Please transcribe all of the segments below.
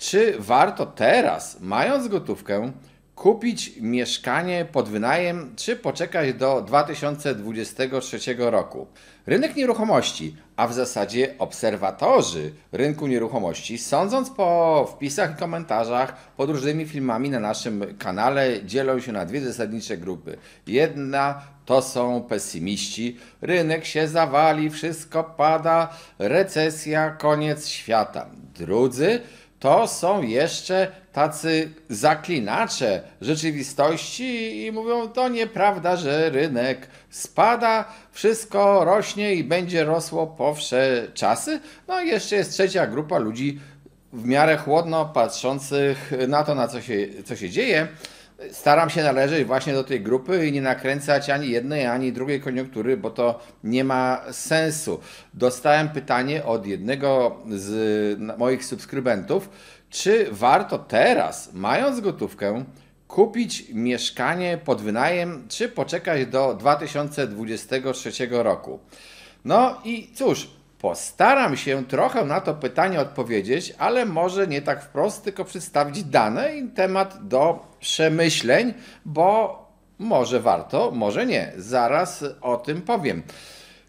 czy warto teraz, mając gotówkę, kupić mieszkanie pod wynajem, czy poczekać do 2023 roku. Rynek nieruchomości, a w zasadzie obserwatorzy rynku nieruchomości, sądząc po wpisach i komentarzach pod różnymi filmami na naszym kanale, dzielą się na dwie zasadnicze grupy. Jedna to są pesymiści, rynek się zawali, wszystko pada, recesja, koniec świata. Drudzy to są jeszcze tacy zaklinacze rzeczywistości i mówią, to nieprawda, że rynek spada, wszystko rośnie i będzie rosło po wsze czasy. No i jeszcze jest trzecia grupa ludzi w miarę chłodno patrzących na to, na co się, co się dzieje staram się należeć właśnie do tej grupy i nie nakręcać ani jednej, ani drugiej koniunktury, bo to nie ma sensu. Dostałem pytanie od jednego z moich subskrybentów, czy warto teraz, mając gotówkę, kupić mieszkanie pod wynajem, czy poczekać do 2023 roku. No i cóż, Postaram się trochę na to pytanie odpowiedzieć, ale może nie tak wprost, tylko przedstawić dane i temat do przemyśleń, bo może warto, może nie. Zaraz o tym powiem.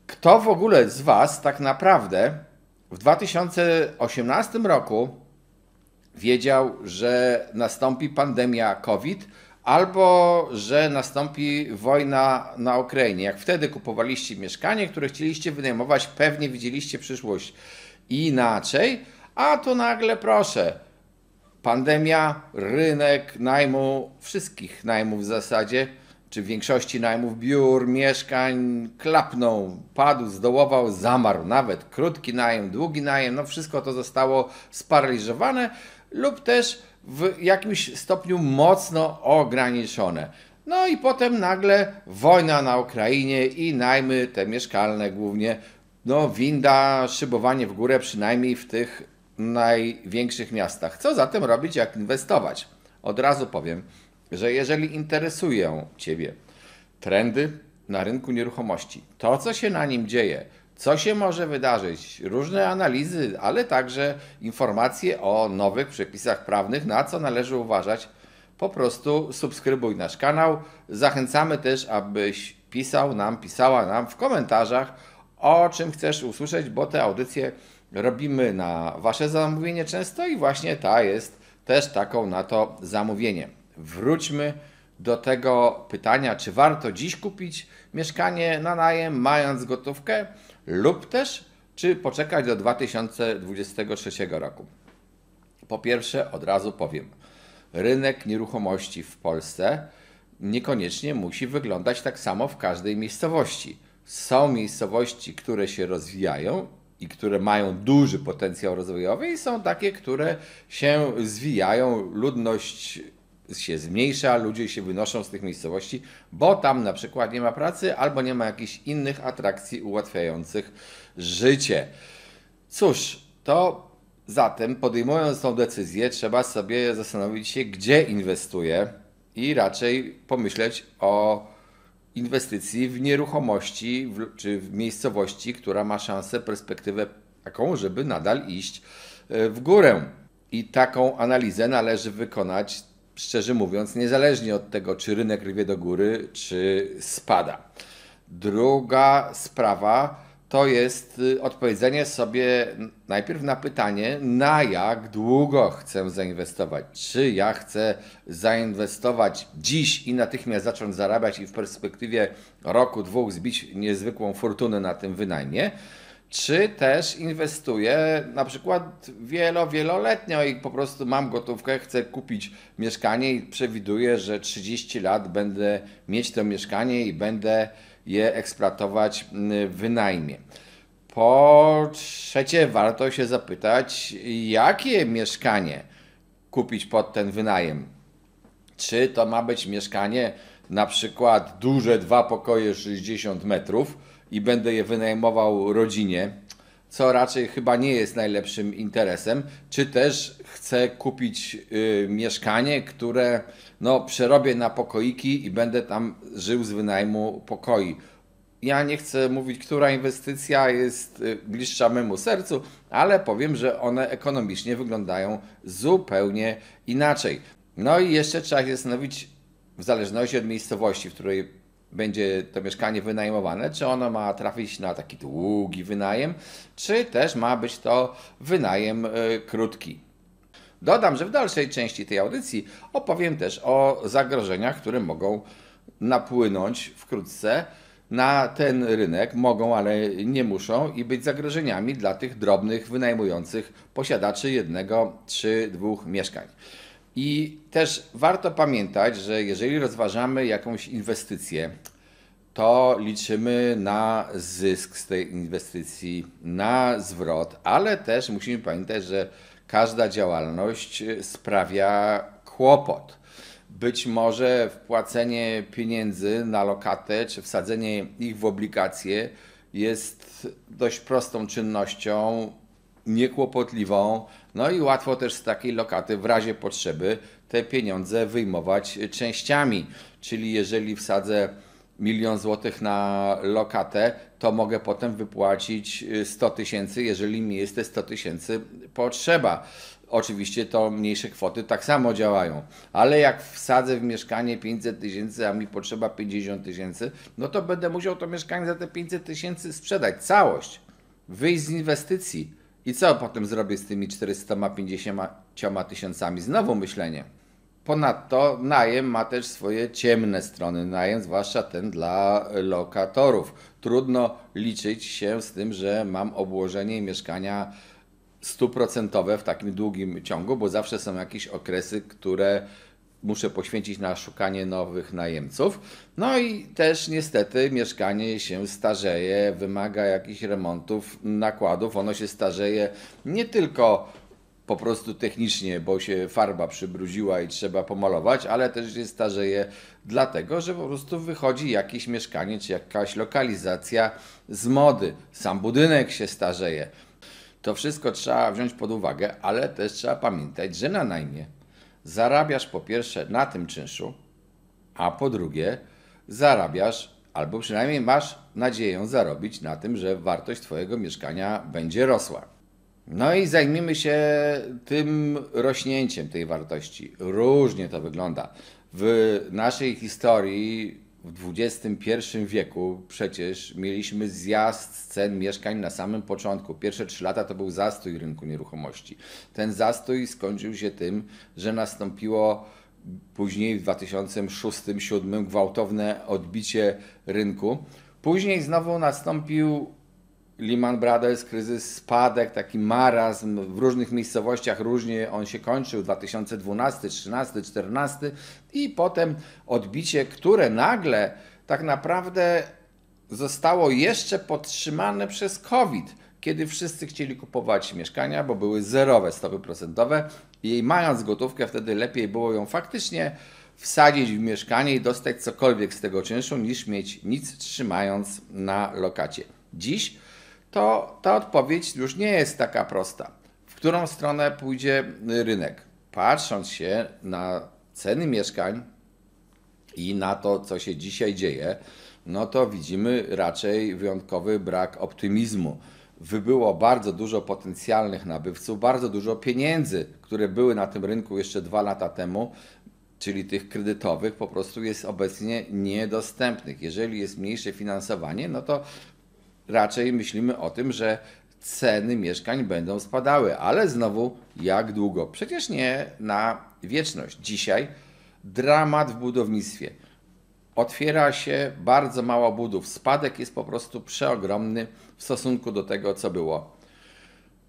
Kto w ogóle z Was tak naprawdę w 2018 roku wiedział, że nastąpi pandemia COVID albo że nastąpi wojna na Ukrainie? Jak wtedy kupowaliście mieszkanie, które chcieliście wynajmować, pewnie widzieliście przyszłość inaczej, a to nagle proszę Pandemia, rynek najmu, wszystkich najmów w zasadzie, czy większości najmów biur, mieszkań, klapnął, padł, zdołował, zamarł. Nawet krótki najem, długi najem, no wszystko to zostało sparaliżowane lub też w jakimś stopniu mocno ograniczone. No i potem nagle wojna na Ukrainie i najmy te mieszkalne głównie. No, winda, szybowanie w górę, przynajmniej w tych największych miastach. Co zatem robić, jak inwestować? Od razu powiem, że jeżeli interesują Ciebie trendy na rynku nieruchomości, to co się na nim dzieje, co się może wydarzyć, różne analizy, ale także informacje o nowych przepisach prawnych, na co należy uważać, po prostu subskrybuj nasz kanał. Zachęcamy też, abyś pisał nam, pisała nam w komentarzach, o czym chcesz usłyszeć, bo te audycje robimy na Wasze zamówienie często i właśnie ta jest też taką na to zamówienie. Wróćmy do tego pytania, czy warto dziś kupić mieszkanie na najem, mając gotówkę, lub też czy poczekać do 2023 roku. Po pierwsze, od razu powiem, rynek nieruchomości w Polsce niekoniecznie musi wyglądać tak samo w każdej miejscowości. Są miejscowości, które się rozwijają i które mają duży potencjał rozwojowy, i są takie, które się zwijają, ludność się zmniejsza, ludzie się wynoszą z tych miejscowości, bo tam na przykład nie ma pracy albo nie ma jakichś innych atrakcji ułatwiających życie. Cóż, to zatem podejmując tą decyzję, trzeba sobie zastanowić się, gdzie inwestuję i raczej pomyśleć o inwestycji w nieruchomości w, czy w miejscowości, która ma szansę, perspektywę taką, żeby nadal iść e, w górę. I taką analizę należy wykonać, szczerze mówiąc, niezależnie od tego, czy rynek rwie do góry, czy spada. Druga sprawa, to jest y, odpowiedzenie sobie najpierw na pytanie, na jak długo chcę zainwestować. Czy ja chcę zainwestować dziś i natychmiast zacząć zarabiać i w perspektywie roku, dwóch zbić niezwykłą fortunę na tym wynajmie, czy też inwestuję na przykład wielo, wieloletnio i po prostu mam gotówkę, chcę kupić mieszkanie i przewiduję, że 30 lat będę mieć to mieszkanie i będę je eksploatować w mm, y, wynajmie. Po trzecie, warto się zapytać, jakie mieszkanie kupić pod ten wynajem. Czy to ma być mieszkanie na przykład duże dwa pokoje 60 metrów i będę je wynajmował rodzinie, co raczej chyba nie jest najlepszym interesem, czy też chcę kupić y, mieszkanie, które no, przerobię na pokoiki i będę tam żył z wynajmu pokoi. Ja nie chcę mówić, która inwestycja jest y, bliższa memu sercu, ale powiem, że one ekonomicznie wyglądają zupełnie inaczej. No i jeszcze trzeba się zastanowić, w zależności od miejscowości, w której będzie to mieszkanie wynajmowane, czy ono ma trafić na taki długi wynajem, czy też ma być to wynajem e, krótki. Dodam, że w dalszej części tej audycji opowiem też o zagrożeniach, które mogą napłynąć wkrótce na ten rynek, mogą, ale nie muszą i być zagrożeniami dla tych drobnych wynajmujących posiadaczy jednego czy dwóch mieszkań. I też warto pamiętać, że jeżeli rozważamy jakąś inwestycję, to liczymy na zysk z tej inwestycji, na zwrot, ale też musimy pamiętać, że każda działalność sprawia kłopot. Być może wpłacenie pieniędzy na lokatę czy wsadzenie ich w obligacje jest dość prostą czynnością, niekłopotliwą, no i łatwo też z takiej lokaty w razie potrzeby te pieniądze wyjmować częściami. Czyli jeżeli wsadzę milion złotych na lokatę, to mogę potem wypłacić 100 y, tysięcy, jeżeli mi jest te 100 tysięcy potrzeba. Oczywiście to mniejsze kwoty tak samo działają, ale jak wsadzę w mieszkanie 500 tysięcy, a mi potrzeba 50 tysięcy, no to będę musiał to mieszkanie za te 500 tysięcy sprzedać, całość, wyjść z inwestycji i co potem zrobię z tymi 450 tysiącami? Znowu myślenie. Ponadto najem ma też swoje ciemne strony, najem zwłaszcza ten dla lokatorów. Trudno liczyć się z tym, że mam obłożenie mieszkania stuprocentowe w takim długim ciągu, bo zawsze są jakieś okresy, które muszę poświęcić na szukanie nowych najemców. No i też niestety mieszkanie się starzeje, wymaga jakichś remontów, nakładów. Ono się starzeje nie tylko po prostu technicznie, bo się farba przybruziła i trzeba pomalować, ale też się starzeje dlatego, że po prostu wychodzi jakieś mieszkanie czy jakaś lokalizacja z mody. Sam budynek się starzeje. To wszystko trzeba wziąć pod uwagę, ale też trzeba pamiętać, że na najmie zarabiasz po pierwsze na tym czynszu, a po drugie zarabiasz, albo przynajmniej masz nadzieję zarobić na tym, że wartość Twojego mieszkania będzie rosła. No i zajmijmy się tym rośnięciem tej wartości. Różnie to wygląda. W naszej historii w XXI wieku przecież mieliśmy zjazd cen mieszkań na samym początku. Pierwsze trzy lata to był zastój rynku nieruchomości. Ten zastój skończył się tym, że nastąpiło później w 2006-2007 gwałtowne odbicie rynku. Później znowu nastąpił Lehman Brothers, kryzys, spadek, taki marazm w różnych miejscowościach różnie on się kończył 2012, 13, 14 i potem odbicie, które nagle tak naprawdę zostało jeszcze podtrzymane przez COVID, kiedy wszyscy chcieli kupować mieszkania, bo były zerowe stopy procentowe i mając gotówkę wtedy lepiej było ją faktycznie wsadzić w mieszkanie i dostać cokolwiek z tego czynszu, niż mieć nic trzymając na lokacie. Dziś to ta odpowiedź już nie jest taka prosta. W którą stronę pójdzie rynek? Patrząc się na ceny mieszkań i na to, co się dzisiaj dzieje, no to widzimy raczej wyjątkowy brak optymizmu. Wybyło bardzo dużo potencjalnych nabywców, bardzo dużo pieniędzy, które były na tym rynku jeszcze dwa lata temu, czyli tych kredytowych, po prostu jest obecnie niedostępnych. Jeżeli jest mniejsze finansowanie, no to raczej myślimy o tym, że ceny mieszkań będą spadały, ale znowu jak długo? Przecież nie na wieczność. Dzisiaj dramat w budownictwie. Otwiera się bardzo mało budów. Spadek jest po prostu przeogromny w stosunku do tego, co było.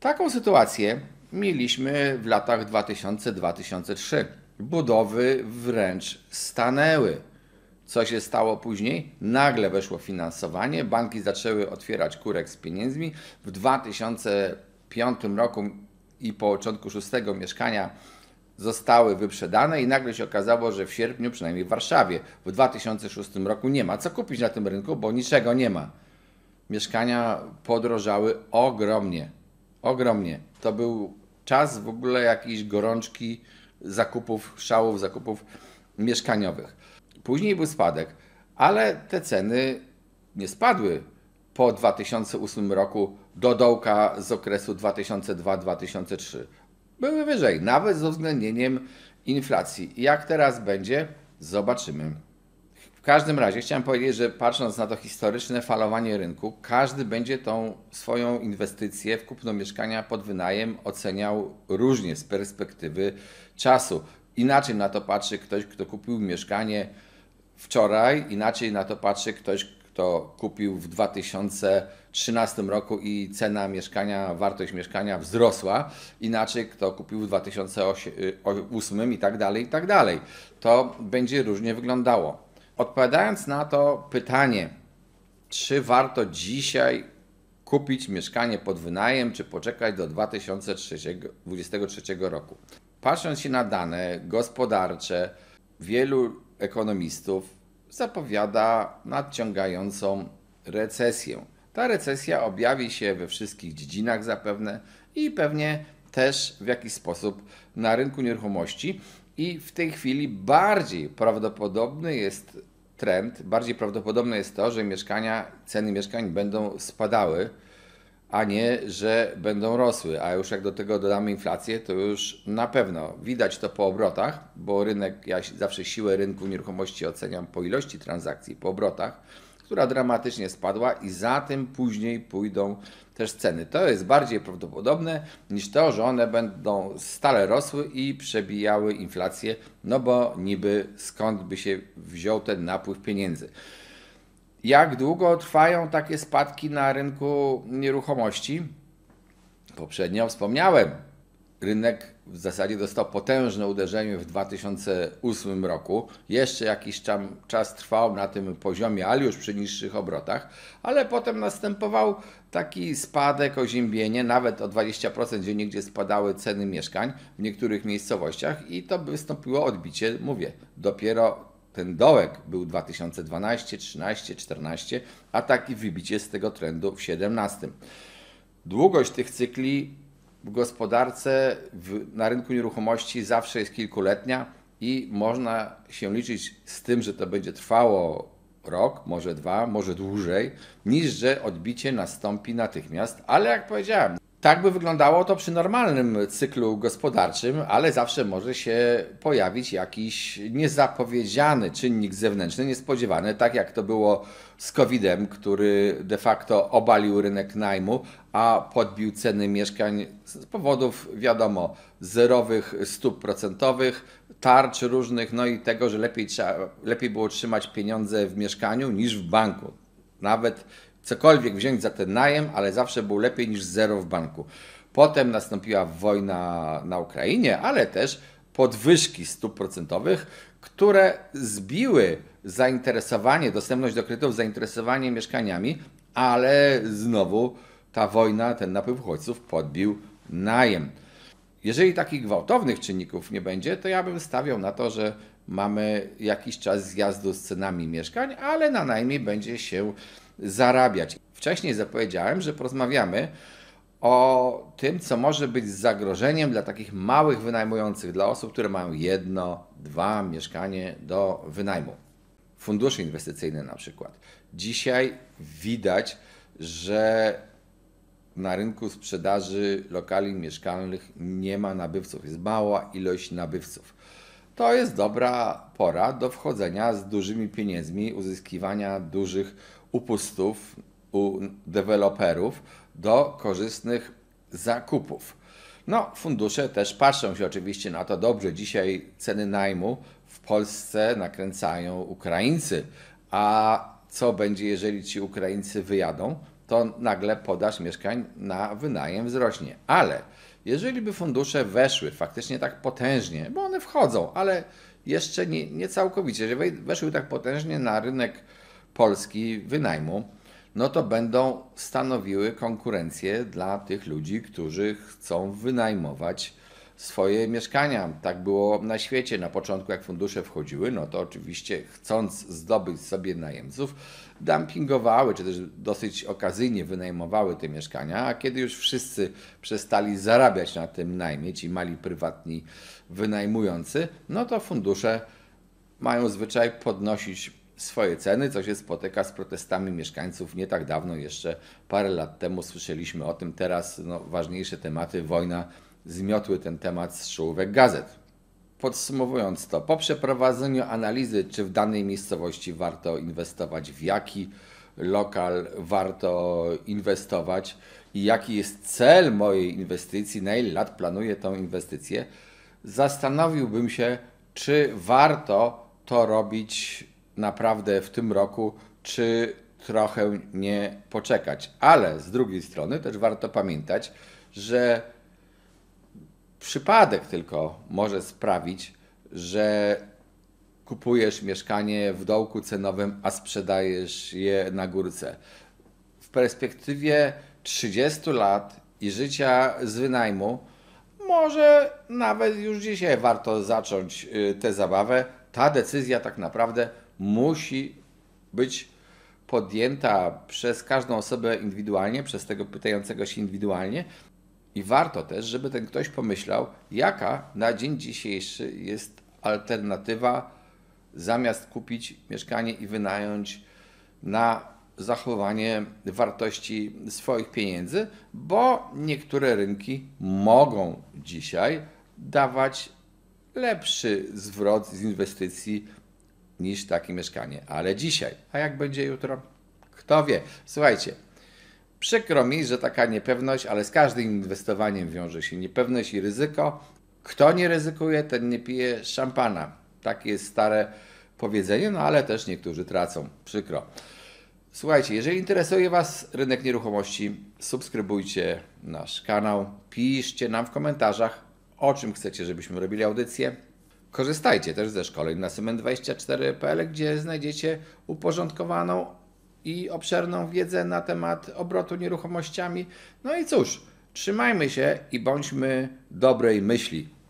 Taką sytuację mieliśmy w latach 2000-2003. Budowy wręcz stanęły. Co się stało później? Nagle weszło finansowanie, banki zaczęły otwierać kurek z pieniędzmi. W 2005 roku i po początku szóstego mieszkania zostały wyprzedane i nagle się okazało, że w sierpniu, przynajmniej w Warszawie, w 2006 roku nie ma co kupić na tym rynku, bo niczego nie ma. Mieszkania podrożały ogromnie. Ogromnie. To był czas w ogóle jakiejś gorączki zakupów, szałów, zakupów mieszkaniowych. Później był spadek, ale te ceny nie spadły po 2008 roku do dołka z okresu 2002-2003. Były wyżej, nawet z uwzględnieniem inflacji. Jak teraz będzie, zobaczymy. W każdym razie chciałem powiedzieć, że patrząc na to historyczne falowanie rynku, każdy będzie tą swoją inwestycję w kupno mieszkania pod wynajem oceniał różnie z perspektywy czasu. Inaczej na to patrzy ktoś, kto kupił mieszkanie wczoraj, inaczej na to patrzy ktoś, kto kupił w 2013 roku i cena mieszkania, wartość mieszkania wzrosła, inaczej kto kupił w 2008 i tak dalej, i tak dalej. To będzie różnie wyglądało. Odpowiadając na to pytanie, czy warto dzisiaj kupić mieszkanie pod wynajem, czy poczekać do 2023 roku. Patrząc się na dane gospodarcze, wielu ekonomistów zapowiada nadciągającą recesję. Ta recesja objawi się we wszystkich dziedzinach zapewne i pewnie też w jakiś sposób na rynku nieruchomości. I w tej chwili bardziej prawdopodobny jest trend, bardziej prawdopodobne jest to, że mieszkania, ceny mieszkań będą spadały a nie, że będą rosły. A już jak do tego dodamy inflację, to już na pewno widać to po obrotach, bo rynek, ja zawsze siłę rynku nieruchomości oceniam po ilości transakcji, po obrotach, która dramatycznie spadła i za tym później pójdą też ceny. To jest bardziej prawdopodobne niż to, że one będą stale rosły i przebijały inflację, no bo niby skąd by się wziął ten napływ pieniędzy jak długo trwają takie spadki na rynku nieruchomości? Poprzednio wspomniałem, rynek w zasadzie dostał potężne uderzenie w 2008 roku. Jeszcze jakiś tam czas trwał na tym poziomie, ale już przy niższych obrotach, ale potem następował taki spadek, oziębienie, nawet o 20% gdzie niegdzie spadały ceny mieszkań w niektórych miejscowościach i to wystąpiło odbicie, mówię, dopiero ten dołek był 2012, 13, 14, a taki wybicie z tego trendu w 17. Długość tych cykli w gospodarce, w, na rynku nieruchomości zawsze jest kilkuletnia i można się liczyć z tym, że to będzie trwało rok, może dwa, może dłużej, niż że odbicie nastąpi natychmiast. Ale jak powiedziałem, tak by wyglądało to przy normalnym cyklu gospodarczym, ale zawsze może się pojawić jakiś niezapowiedziany czynnik zewnętrzny, niespodziewany, tak jak to było z COVID-em, który de facto obalił rynek najmu, a podbił ceny mieszkań z powodów, wiadomo, zerowych stóp procentowych, tarcz różnych, no i tego, że lepiej, trzeba, lepiej było trzymać pieniądze w mieszkaniu niż w banku. Nawet cokolwiek wziąć za ten najem, ale zawsze był lepiej niż zero w banku. Potem nastąpiła wojna na Ukrainie, ale też podwyżki stóp procentowych, które zbiły zainteresowanie, dostępność do kredytów, zainteresowanie mieszkaniami, ale znowu ta wojna, ten napływ uchodźców podbił najem. Jeżeli takich gwałtownych czynników nie będzie, to ja bym stawiał na to, że mamy jakiś czas zjazdu z cenami mieszkań, ale na najmniej będzie się zarabiać. Wcześniej zapowiedziałem, że porozmawiamy o tym, co może być zagrożeniem dla takich małych wynajmujących, dla osób, które mają jedno, dwa mieszkanie do wynajmu. Fundusze inwestycyjne na przykład. Dzisiaj widać, że na rynku sprzedaży lokali mieszkalnych nie ma nabywców. Jest mała ilość nabywców to jest dobra pora do wchodzenia z dużymi pieniędzmi, uzyskiwania dużych upustów u deweloperów do korzystnych zakupów. No, fundusze też patrzą się oczywiście na to dobrze. Dzisiaj ceny najmu w Polsce nakręcają Ukraińcy, a co będzie, jeżeli ci Ukraińcy wyjadą, to nagle podaż mieszkań na wynajem wzrośnie. Ale jeżeli by fundusze weszły faktycznie tak potężnie, bo one wchodzą, ale jeszcze nie, nie całkowicie, jeżeli weszły tak potężnie na rynek polski wynajmu, no to będą stanowiły konkurencję dla tych ludzi, którzy chcą wynajmować swoje mieszkania. Tak było na świecie. Na początku, jak fundusze wchodziły, no to oczywiście chcąc zdobyć sobie najemców, dumpingowały, czy też dosyć okazyjnie wynajmowały te mieszkania, a kiedy już wszyscy przestali zarabiać na tym najmie, ci mali prywatni wynajmujący, no to fundusze mają zwyczaj podnosić swoje ceny, co się spotyka z protestami mieszkańców nie tak dawno, jeszcze parę lat temu słyszeliśmy o tym. Teraz no, ważniejsze tematy, wojna zmiotły ten temat z czołówek gazet. Podsumowując to, po przeprowadzeniu analizy, czy w danej miejscowości warto inwestować, w jaki lokal warto inwestować i jaki jest cel mojej inwestycji, na ile lat planuję tą inwestycję, zastanowiłbym się, czy warto to robić naprawdę w tym roku, czy trochę nie poczekać. Ale z drugiej strony też warto pamiętać, że przypadek tylko może sprawić, że kupujesz mieszkanie w dołku cenowym, a sprzedajesz je na górce. W perspektywie 30 lat i życia z wynajmu, może nawet już dzisiaj warto zacząć y, tę zabawę. Ta decyzja tak naprawdę musi być podjęta przez każdą osobę indywidualnie, przez tego pytającego się indywidualnie, i warto też, żeby ten ktoś pomyślał, jaka na dzień dzisiejszy jest alternatywa, zamiast kupić mieszkanie i wynająć na zachowanie wartości swoich pieniędzy, bo niektóre rynki mogą dzisiaj dawać lepszy zwrot z inwestycji niż takie mieszkanie. Ale dzisiaj, a jak będzie jutro, kto wie. Słuchajcie, Przykro mi, że taka niepewność, ale z każdym inwestowaniem wiąże się niepewność i ryzyko. Kto nie ryzykuje, ten nie pije szampana. Takie jest stare powiedzenie, no ale też niektórzy tracą. Przykro. Słuchajcie, jeżeli interesuje Was rynek nieruchomości, subskrybujcie nasz kanał, piszcie nam w komentarzach, o czym chcecie, żebyśmy robili audycję. Korzystajcie też ze szkoleń na Cement24.pl, gdzie znajdziecie uporządkowaną i obszerną wiedzę na temat obrotu nieruchomościami. No i cóż, trzymajmy się i bądźmy dobrej myśli.